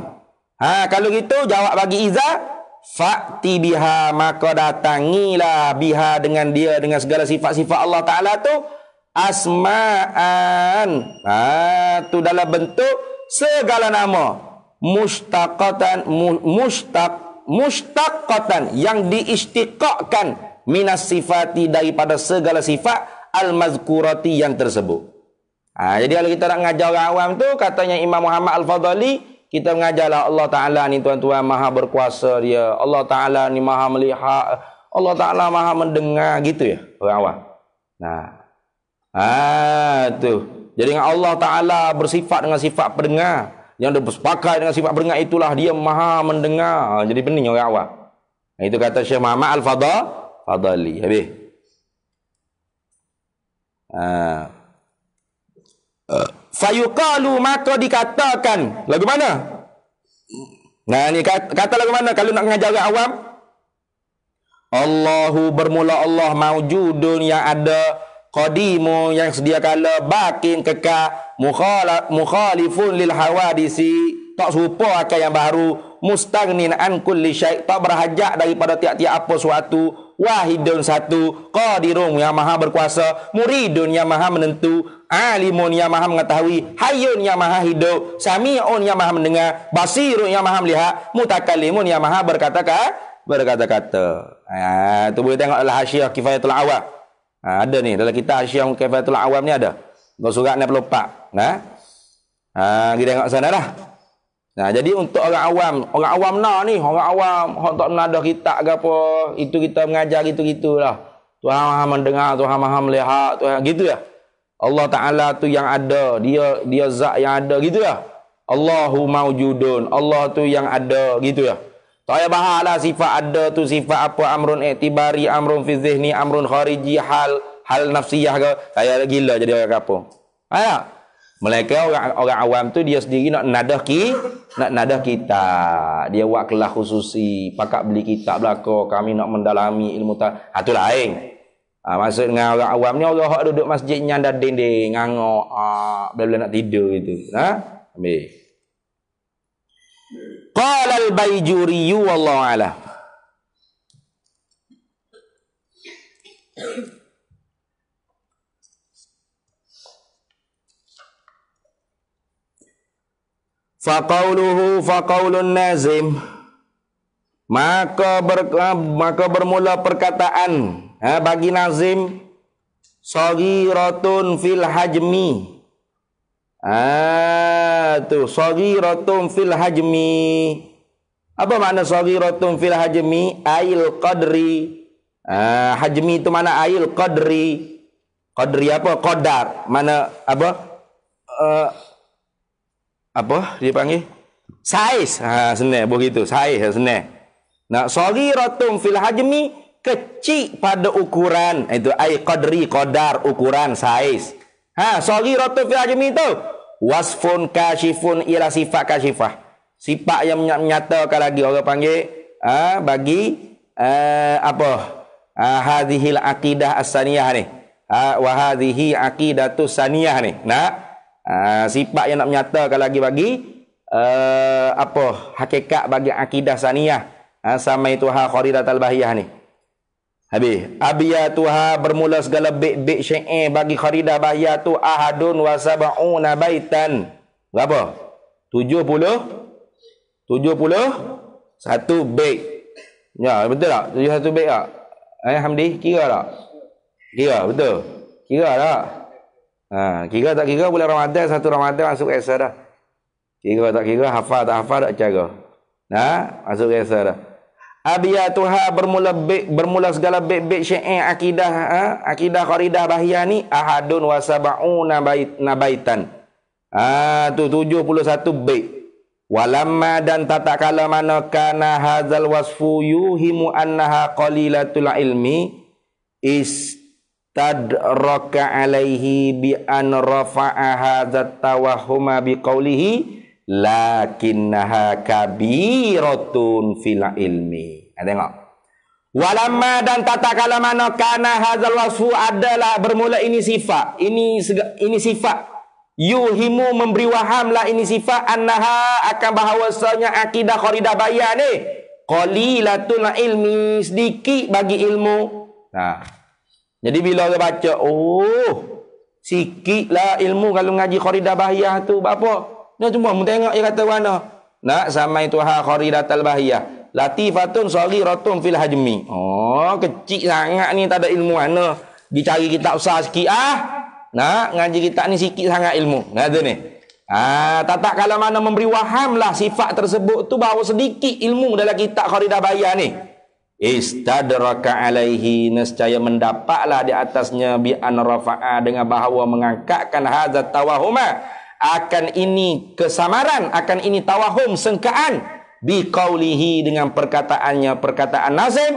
Ha, kalau gitu jawab bagi Izzah Fakti biha maka datangilah biha dengan dia dengan segala sifat-sifat Allah Ta'ala tu asma'an. Ah ha, tu dalam bentuk segala nama. Mustaqatan, mu, mustaq, mustaqatan yang diistiqakkan minas sifati daripada segala sifat al-mazkurati yang tersebut. Ha, jadi kalau kita nak ngajar orang awam tu katanya Imam Muhammad Al-Fadhali kita mengajarlah Allah Ta'ala ni tuan-tuan maha berkuasa dia. Allah Ta'ala ni maha melihat. Allah Ta'ala maha mendengar. Gitu ya orang awam. Nah. ah tu. Jadi dengan Allah Ta'ala bersifat dengan sifat pendengar. Yang dia bersepakai dengan sifat pendengar itulah dia maha mendengar. Ha, jadi pening orang awam. Nah, ha, itu kata Syekh Muhammad Al-Fadhal. Fadhali. Habis. Ha. Uh. Fayuqalu maka dikatakan. Lagu mana? Nah, ni kata, kata lagu mana kalau nak mengajar orang awam? Allahu bermula Allah maujudun yang ada qadimu yang sedia kala bakin kekal mukhala, mukhalifun lil hawadisi tak serupa akan yang baru mustagnin an kulli syai tak berhajak daripada tiap-tiap apa suatu wahidun satu qadirun yang maha berkuasa muridun yang maha menentu alimun yang maha mengetahui hayun yang maha hidup sami'un yang maha mendengar basirun yang maha melihat mutakallimun yang maha berkata kata berkata-kata ha tu boleh tengoklah hasiah kifayatul awam ha, ada ni dalam kita hasiah kifayatul awam ni ada dalam surat 64 nah ha kita ha, tengok sana lah Nah, ha, jadi untuk orang awam, orang awam nak ni, orang awam, orang tak nak ada kitab ke apa, itu kita mengajar gitu-gitulah. Tuhan maha mendengar, Tuhan maha melihat, Tuhan gitu ya. Allah Taala tu yang ada, dia dia zat yang ada gitu ya. Allahu maujudun. Allah tu yang ada gitu ya. Tak payah bahalah sifat ada tu sifat apa amrun iktibari, amrun fi zihni, amrun khariji, hal hal nafsiyah ke. Saya gila jadi orang apa. Ha. Ya? Mereka orang, orang awam tu dia sendiri nak nadah ki, nak nadah kita. Dia buat kelas khususi, pakak beli kitab belaka, kami nak mendalami ilmu ta. Ha tu lain. Ha, ah, masa dengan orang awam ni orang hok duduk masjid nyandar dinding ngangok, ah bila nak tidur gitu. Ha? Ambil. Qala al-Baijuri wallahu a'lam. فقوله فقول النازم maka ber, ha, maka bermula perkataan ha, bagi Nazim sagiratun fil hajmi ah ha, tu sagiratun fil hajmi apa makna sagiratun fil hajmi ail qadri ha, hajmi itu mana ail qadri qadri apa qadar mana apa uh, apa dipanggil? panggil saiz ha senang begitu saiz senang nak sariratum fil hajmi kecil pada ukuran itu ay qadri qadar ukuran size. Ha sariratum fil hajmi itu wasfun kashifun ila sifat kashifah. Sifat yang menyatakan lagi orang panggil ah ha, bagi uh, apa? Ha, hadhil aqidah as-saniyah ni. Ha, wa hadhihi aqidatu saniyah ni. Nak ha, sifat yang nak menyatakan lagi bagi uh, apa hakikat bagi aqidah saniyah Ha, sama itu ha al-bahiyah ni. Habis, abiya tuha bermula segala bait-bait syair bagi kharida bahiyah tu ahadun wa sab'una baitan. Berapa? 70 71 bait. Ya, betul tak? 71 bait tak? Eh, Hamdi, kira tak? Kira, betul. Kira tak? Ha, kira tak kira bulan Ramadan satu Ramadan masuk esa dah. Kira tak kira hafal tak hafal tak cara. Nah, ha? masuk esa dah abiyatuha bermula bi, bermula segala bib-bib syi'ah akidah ha? akidah qaridah bahiyah ni ahadun wa sab'una bait nabaitan ah ha, tu 71 bib walamma dan tatakala mana kana hazal wasfu yuhimu annaha qalilatul ilmi istadraka alaihi bi an rafa'a hadza tawahuma bi qawlihi lakinnaha kabiratun fil ilmi. Ha, tengok. Walamma dan tata kala mana kana hadzal wasfu adalah bermula ini sifat. Ini ini sifat. Yuhimu memberi waham lah ini sifat annaha akan bahawasanya akidah khoridah bayar ni. Qalilatul ilmi sedikit bagi ilmu. Nah. Jadi bila dia baca, oh, sikitlah ilmu kalau ngaji khoridah bayar tu. Bapak, dia cuma tengok dia kata mana. Nak sama itu tuha kharidatal bahiyah. Latifatun sari ratun fil hajmi. Oh, kecil sangat ni tak ada ilmu mana. Dicari kita usah sikit ah. Nak ngaji kita ni sikit sangat ilmu. Ngada ni. Ah, tak tak kalau mana memberi waham lah sifat tersebut tu baru sedikit ilmu dalam kitab Kharidah Bahiyah ni. Istadraka alaihi nescaya mendapatlah di atasnya bi an rafa'a dengan bahawa mengangkatkan hadza tawahuma akan ini kesamaran, akan ini tawahum sengkaan bi qaulihi dengan perkataannya, perkataan Nazim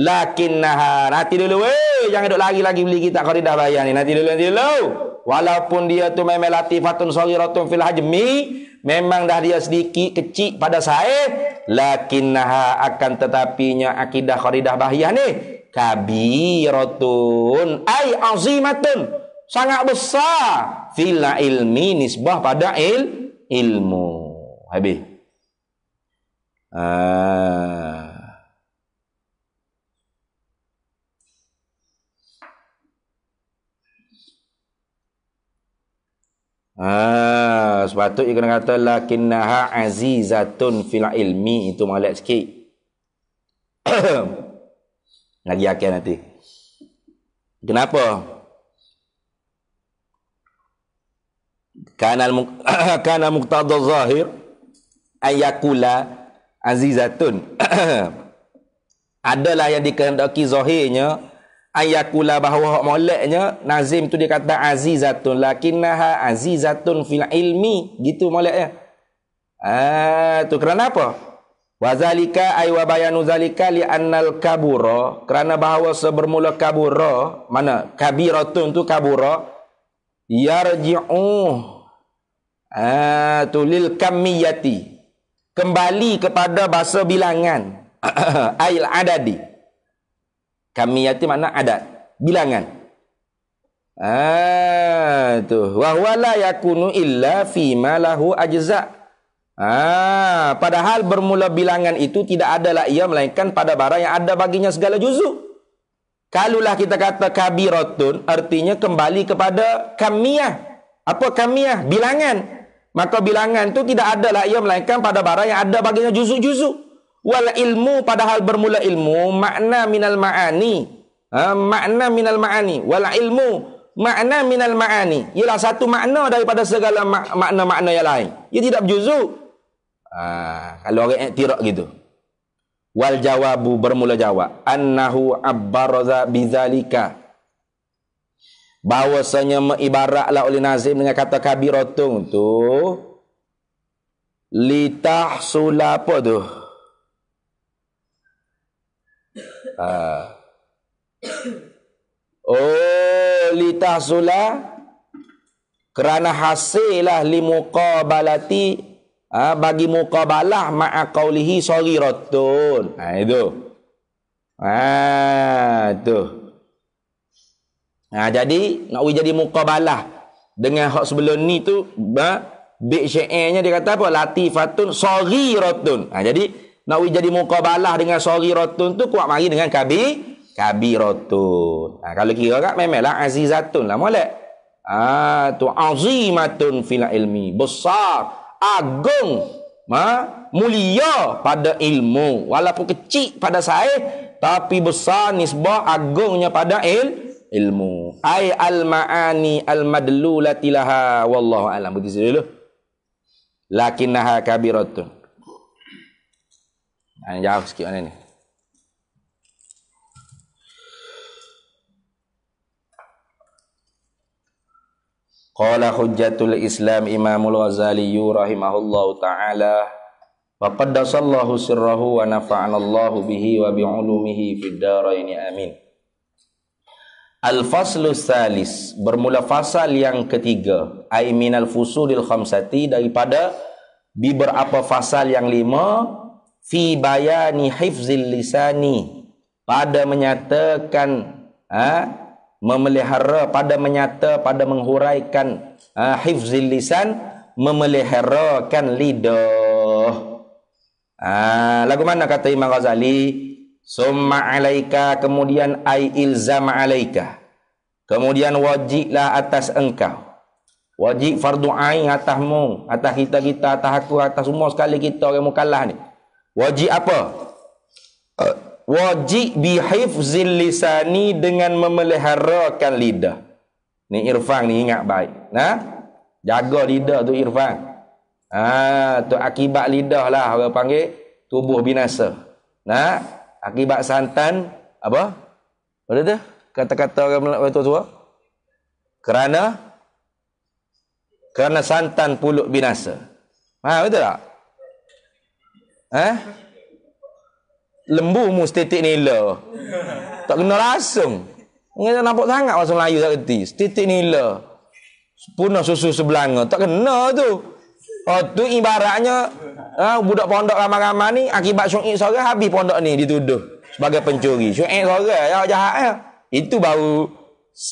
lakinnaha nanti dulu weh jangan duk lagi-lagi beli kita qaridah bayan ni nanti dulu nanti dulu walaupun dia tu memang latifatun saghiratun fil hajmi memang dah dia sedikit kecil pada saya Lakin lakinnaha akan tetapinya akidah qaridah bahiyah ni kabiratun ay azimatun sangat besar fil ilmi nisbah pada il ilmu habis ah. Ah, sepatutnya kena kata lakinnaha azizatun fil ilmi itu malak sikit. (coughs) Lagi akhir nanti. Kenapa? kana (coughs) kana muqtada zahir ayakula azizatun (coughs) adalah yang dikehendaki zahirnya ayakula bahawa hak moleknya nazim tu dia kata azizatun lakinnaha azizatun fil ilmi gitu moleknya ah tu kerana apa Wazalika ay wa bayanu zalika li annal kabura kerana bahawa sebermula kabura mana kabiratun tu kabura yarji'u Tulil kamiyati. Kembali kepada bahasa bilangan. (clears throat) Ail adadi. Kamiyati mana adat. Bilangan. Ah tu wahwala yakunu illa fi malahu ajza. Ah padahal bermula bilangan itu tidak adalah ia melainkan pada barang yang ada baginya segala juzuk. Kalulah kita kata kabiratun artinya kembali kepada kamiyah. Apa kamiyah? Bilangan. Maka bilangan tu tidak ada lah ia melainkan pada barang yang ada baginya juzuk-juzuk. Wal ilmu padahal bermula ilmu makna minal ma'ani. Ha, makna minal ma'ani. Wal ilmu makna minal ma'ani. Ialah satu makna daripada segala makna-makna yang lain. Ia tidak berjuzuk. Ha, kalau orang iktirak gitu. Wal jawabu bermula jawab. Annahu abbaraza bizalika bahwasanya mengibaratlah oleh Nazim dengan kata kabiratun tu litah sula apa tu? Ha. Oh, litah sula kerana hasil hasilah limuqabalati ah ha, bagi muqabalah ma'a qawlihi sagiratun. Ha itu. ah itu. Ha, jadi nak we jadi muqabalah dengan hak sebelum ni tu ba bik syairnya dia kata apa latifatun saghiratun. Ha, jadi nak we jadi muqabalah dengan saghiratun tu kuat mari dengan kabi kabiratun. Ha, kalau kira kat memanglah azizatun lah molek. Ha, tu azimatun fil ilmi besar agung ma ha, mulia pada ilmu walaupun kecil pada saya tapi besar nisbah agungnya pada ilmu ilmu ai al maani al madlulati laha wallahu alam begitu saja dulu lakinnaha kabiratun ah jauh sikit mana ni Qala hujjatul Islam Imamul Ghazali rahimahullahu taala wa qaddasallahu sirrahu wa nafa'anallahu bihi wa bi'ulumihi fid daraini amin. Al-Faslu Thalis Bermula fasal yang ketiga Ay minal fusulil khamsati Daripada Di berapa fasal yang lima Fi bayani hifzil lisani Pada menyatakan ha, Memelihara Pada menyata Pada menghuraikan ha, Hifzil lisan Memeliharakan lidah ha, Lagu mana kata Imam Lagu mana kata Imam Ghazali Summa alaika kemudian ai ilzam alaika. Kemudian wajiblah atas engkau. Wajib fardu ain atasmu, atas kita-kita, atas aku, atas semua sekali kita orang mukallaf ni. Wajib apa? Wajib bihifzil lisani dengan memeliharakan lidah. Ni Irfan ni ingat baik. Nah, ha? Jaga lidah tu Irfan. Ah, ha, tu akibat lidah lah orang panggil tubuh binasa. Nah, ha? akibat santan apa? Apa tu? Kata-kata orang Melayu tua-tua. Kerana kerana santan pulut binasa. Ha betul tak? Eh? Lembu mu stetik nila. Tak kena langsung. Mungkin nampak sangat bahasa Melayu tak reti. Stetik nila. Punah susu sebelanga. Tak kena tu. Oh, tu ibaratnya Ha, budak pondok ramai-ramai ni akibat syu'i seorang habis pondok ni dituduh sebagai pencuri. Syu'i seorang ya jahat ya. Itu baru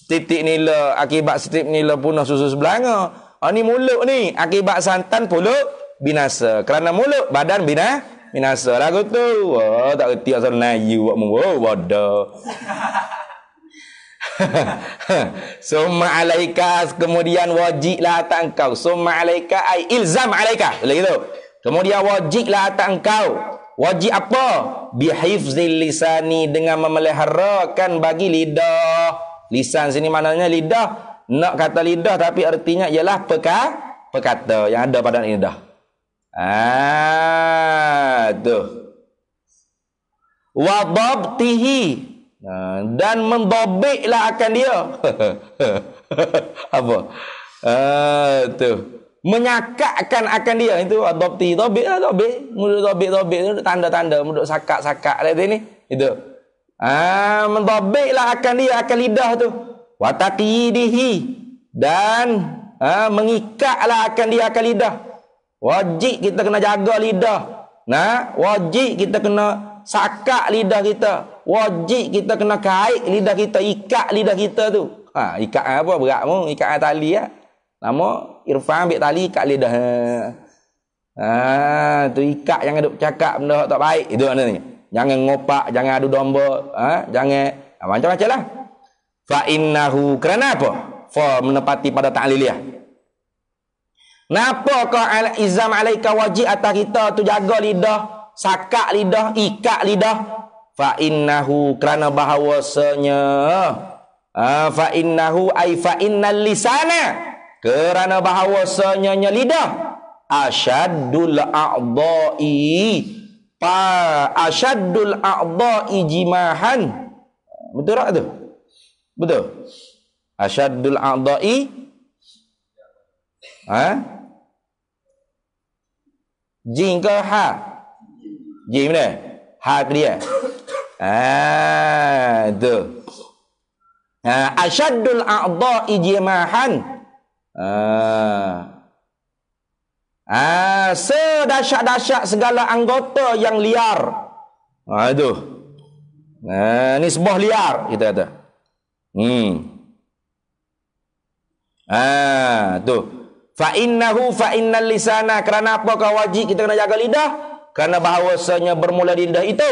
titik nila akibat strip nila punah susu sebelanga. Ha, ni mulut ni akibat santan puluk binasa. Kerana mulut badan bina binasa Lagu tu. Oh, tak reti asal layu buat mu. Oh, wadah. (laughs) Summa alaika kemudian wajiblah atas engkau. Summa alaika ilzam alaika. Lagi tu. Kemudian wajiblah atas engkau. Wajib apa? Bihifzil lisani dengan memeliharakan bagi lidah. Lisan sini maknanya lidah. Nak kata lidah tapi artinya ialah peka, pekata yang ada pada lidah. Ah, tu. Wa dabtihi. Dan mendobiklah akan dia. (laughs) apa? Ah, tu menyakakkan akan dia itu adopti tobi lah tobi mudah tobi tobi itu tanda-tanda mudah sakak sakak lah ini itu ah ha, mentobi lah akan dia akan lidah tu dihi dan ah, ha, mengikak lah akan dia akan lidah wajib kita kena jaga lidah nah wajib kita kena sakak lidah kita wajib kita kena kait lidah kita ikat lidah kita tu ha, ikat apa berat mu ikat tali lah Lama Irfan ambil tali ikat lidah. Ah, tu ikat yang duk cakap benda tak baik. Itu mana ni? Jangan ngopak, jangan adu domba, ha? jangan ha, macam-macam lah. Fa innahu kerana apa? Fa menepati pada ta'liliah. Napa kau al izam alaika wajib atas kita tu jaga lidah, sakak lidah, ikat lidah. Fa innahu kerana bahawasanya. Ha? fa innahu ai fa innal lisana. Kerana bahawasanya lidah asyaddul a'dha'i pa asyaddul a'dha'i jimahan. Betul tak tu? Betul. Asyaddul a'dha'i Ha? Jin ke ha? Jin mana? Ha ke dia? Ah, tu. Ha, asyaddul a'dha'i jimahan. Ah. Ah, sedahsyat-dahsyat segala anggota yang liar. Aduh. Ah, ini ah, sebuah liar kita kata. Hmm. Ah, tu. Fa innahu fa innal lisana. Kerana apakah wajib kita kena jaga lidah? Kerana bahawasanya bermula di lidah itu.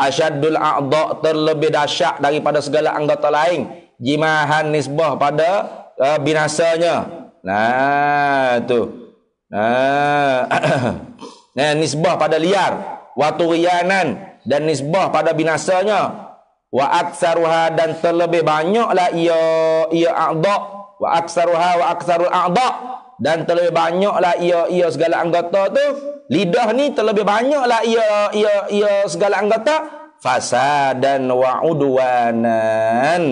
Asyadul a'dha terlebih dahsyat daripada segala anggota lain. Jimahan nisbah pada uh, binasanya. Nah tu. (coughs) Nah, nisbah pada liar, waturianan dan nisbah pada binasanya. Wa aksaruha dan terlebih banyak banyaklah ia ia a'dha. Wa aksaruha wa aksarul a'dha dan terlebih banyak lah ia ia segala anggota tu. Lidah ni terlebih banyak lah ia ia ia segala anggota fasadan wa udwanan.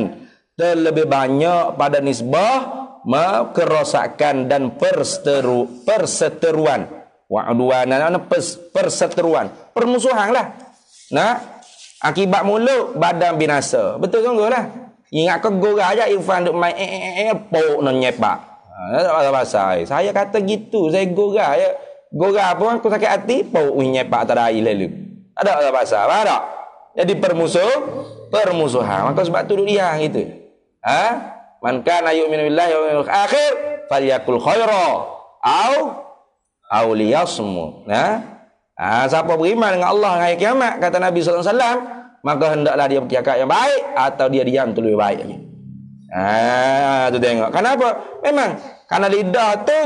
Terlebih banyak pada nisbah mau kerosakan dan perseteru, perseteruan. Wa'udwana, pers, perseteruan. Permusuhan lah. Nah, akibat mulut, badan binasa. Betul kan? gua lah. Ingat kau gora aja Irfan duk main eh eh eh, eh pok nan nyepak. Ha, bahasa Saya kata gitu, saya gora ya. Gora apa aku sakit hati pok win nyepak tadi air lalu. Ada ada bahasa, ada. Jadi permusuh, permusuhan. Maka sebab tu dia gitu. Ha? Man kana yu'minu billahi wa yawmil akhir falyakul khaira au au liyasmu. Ya. Ha, siapa beriman dengan Allah hari kiamat kata Nabi SAW maka hendaklah dia bercakap yang baik atau dia diam tu lebih baik lagi. Ha, tu tengok. Kenapa? Memang karena lidah tu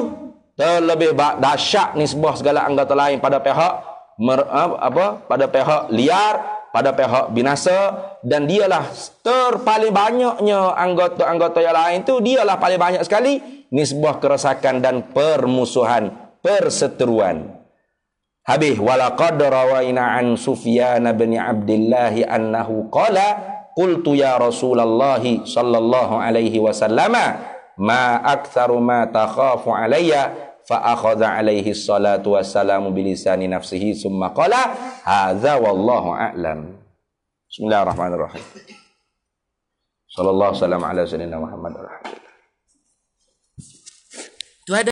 terlebih dahsyat nisbah segala anggota lain pada pihak mer, apa pada pihak liar pada pihak binasa dan dialah terpaling banyaknya anggota-anggota yang lain tu dialah paling banyak sekali nisbah kerosakan dan permusuhan perseteruan habis walaqad rawaina an sufyan bin abdullah annahu qala qultu ya rasulullah sallallahu alaihi wasallama ma aktsaru ma takhafu alayya fa akhadha alaihi salatu wassalamu bilisani nafsihi summa qala hadza wallahu a'lam bismillahirrahmanirrahim sallallahu alaihi wasallam ala sayyidina muhammad